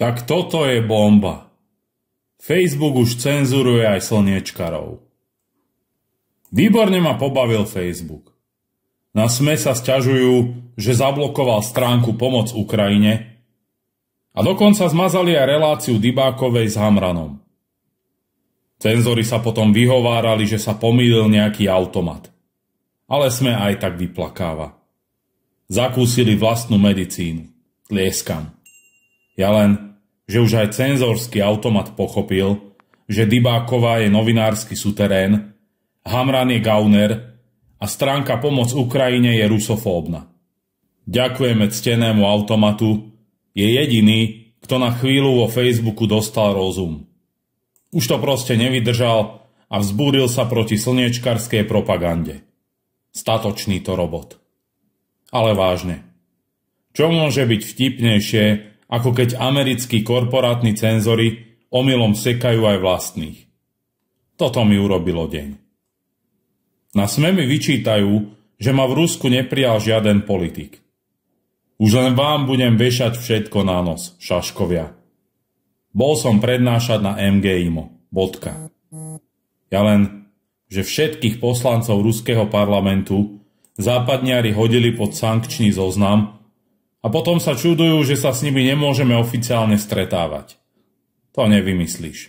Tak toto je bomba. Facebook už cenzuruje aj slniečkarov. Výborne ma pobavil Facebook. Na SME sa sťažujú, že zablokoval stránku Pomoc Ukrajine a dokonca zmazali aj reláciu Dybákovej s Hamranom. Cenzory sa potom vyhovárali, že sa pomýlil nejaký automat. Ale sme aj tak vyplakáva. Zakúsili vlastnú medicínu. Tlieskam. Ja len že už aj cenzorský automat pochopil, že Dybáková je novinársky suterén, Hamran je gauner a stránka Pomoc Ukrajine je rusofóbna. Ďakujeme ctenému automatu, je jediný, kto na chvíľu vo Facebooku dostal rozum. Už to proste nevydržal a vzbúril sa proti slniečkarskej propagande. Statočný to robot. Ale vážne. Čo môže byť vtipnejšie, ako keď americkí korporátni cenzory omylom sekajú aj vlastných. Toto mi urobilo deň. Na sme mi vyčítajú, že ma v Rusku neprijal žiaden politik. Už len vám budem vešať všetko na nos, šaškovia. Bol som prednášať na MGIMO. Bodka. Ja len, že všetkých poslancov ruského parlamentu západniari hodili pod sankčný zoznam a potom sa čudujú, že sa s nimi nemôžeme oficiálne stretávať. To nevymyslíš.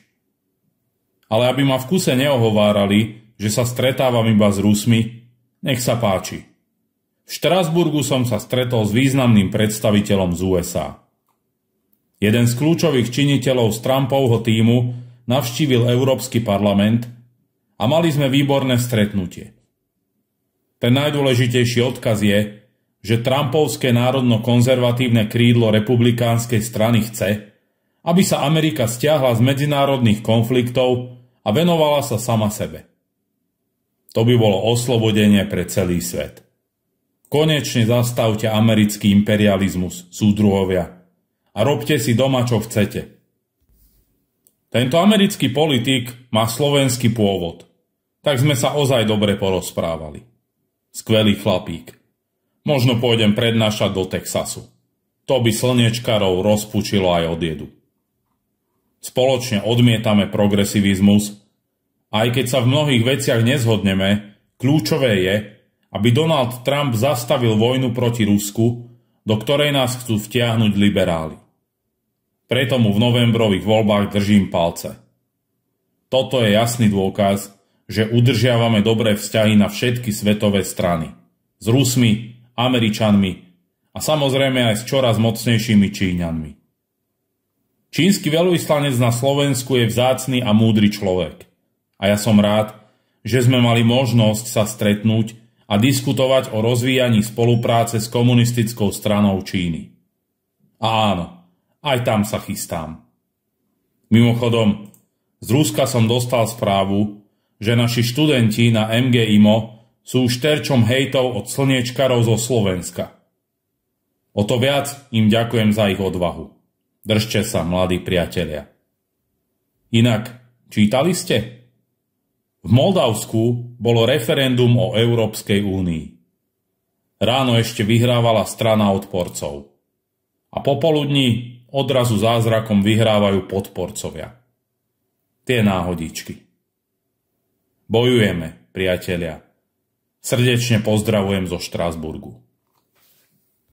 Ale aby ma v kuse neohovárali, že sa stretávam iba s Rusmi, nech sa páči. V Štrásburgu som sa stretol s významným predstaviteľom z USA. Jeden z kľúčových činiteľov z Trumpovho týmu navštívil Európsky parlament a mali sme výborné stretnutie. Ten najdôležitejší odkaz je, že Trumpovské národno-konzervatívne krídlo republikánskej strany chce, aby sa Amerika stiahla z medzinárodných konfliktov a venovala sa sama sebe. To by bolo oslobodenie pre celý svet. Konečne zastavte americký imperializmus, súdruhovia, a robte si doma, čo chcete. Tento americký politik má slovenský pôvod, tak sme sa ozaj dobre porozprávali. Skvelý chlapík. Možno pôjdem prednášať do Texasu. To by slnečkarov rozpučilo aj odjedu. Spoločne odmietame progresivizmus, aj keď sa v mnohých veciach nezhodneme, kľúčové je, aby Donald Trump zastavil vojnu proti Rusku, do ktorej nás chcú vtiahnuť liberáli. Preto mu v novembrových voľbách držím palce. Toto je jasný dôkaz, že udržiavame dobré vzťahy na všetky svetové strany. S Rusmi, Američanmi a samozrejme aj s čoraz mocnejšími Číňanmi. Čínsky veľvyslanec na Slovensku je vzácný a múdry človek. A ja som rád, že sme mali možnosť sa stretnúť a diskutovať o rozvíjaní spolupráce s komunistickou stranou Číny. A áno, aj tam sa chystám. Mimochodom, z Ruska som dostal správu, že naši študenti na MGIMO sú už terčom hejtov od slniečkarov zo Slovenska. O to viac im ďakujem za ich odvahu. Držte sa, mladí priatelia. Inak, čítali ste? V Moldavsku bolo referendum o Európskej únii. Ráno ešte vyhrávala strana odporcov. A popoludní odrazu zázrakom vyhrávajú podporcovia. Tie náhodičky. Bojujeme, priatelia. Srdečne pozdravujem zo Štrásburgu.